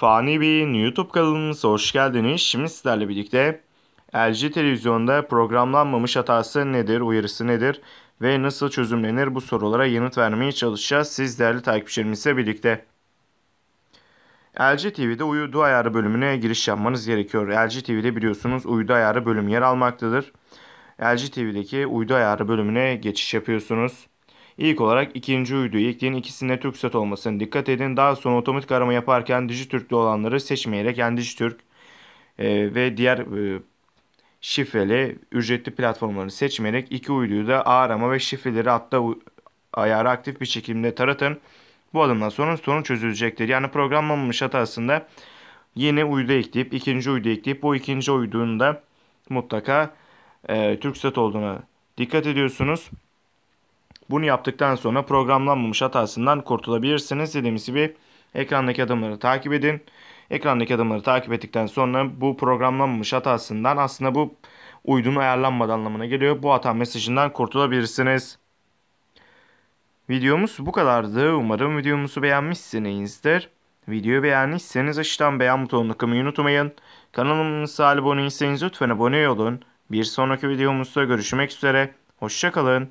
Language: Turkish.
Fani Bey'in YouTube kanalımıza hoş geldiniz. Şimdi sizlerle birlikte LG televizyonda programlanmamış hatası nedir, uyarısı nedir ve nasıl çözümlenir bu sorulara yanıt vermeye çalışacağız. Siz değerli takipçilerimizle birlikte. LG TV'de uydu ayarı bölümüne giriş yapmanız gerekiyor. LG TV'de biliyorsunuz uydu ayarı bölüm yer almaktadır. LG TV'deki uydu ayarı bölümüne geçiş yapıyorsunuz. İlk olarak ikinci uyduyu ekleyin ikisinde TürkSat olmasına dikkat edin. Daha sonra otomatik arama yaparken Dijitürk'lü olanları seçmeyerek yani Dijitürk e, ve diğer e, şifreli ücretli platformları seçmeyerek iki uyduyu da arama ve şifreleri hatta ayarı aktif bir şekilde taratın. Bu adımdan sonra sorun çözülecektir. Yani programlanmamış hatasında yeni uydu ekleyip ikinci uydu ekleyip bu ikinci uydunun da mutlaka e, TürkSat olduğuna dikkat ediyorsunuz. Bunu yaptıktan sonra programlanmamış hatasından kurtulabilirsiniz. Dediğimiz gibi ekrandaki adımları takip edin. Ekrandaki adımları takip ettikten sonra bu programlanmamış hatasından aslında bu uydunun ayarlanmadığı anlamına geliyor. Bu hata mesajından kurtulabilirsiniz. Videomuz bu kadardı. Umarım videomuzu beğenmişsinizdir. Videoyu beğendiyseniz aşağıdan beğen butonunu tıklamayı unutmayın. Kanalımıza abone değilseniz lütfen abone olun. Bir sonraki videomuzda görüşmek üzere. Hoşçakalın.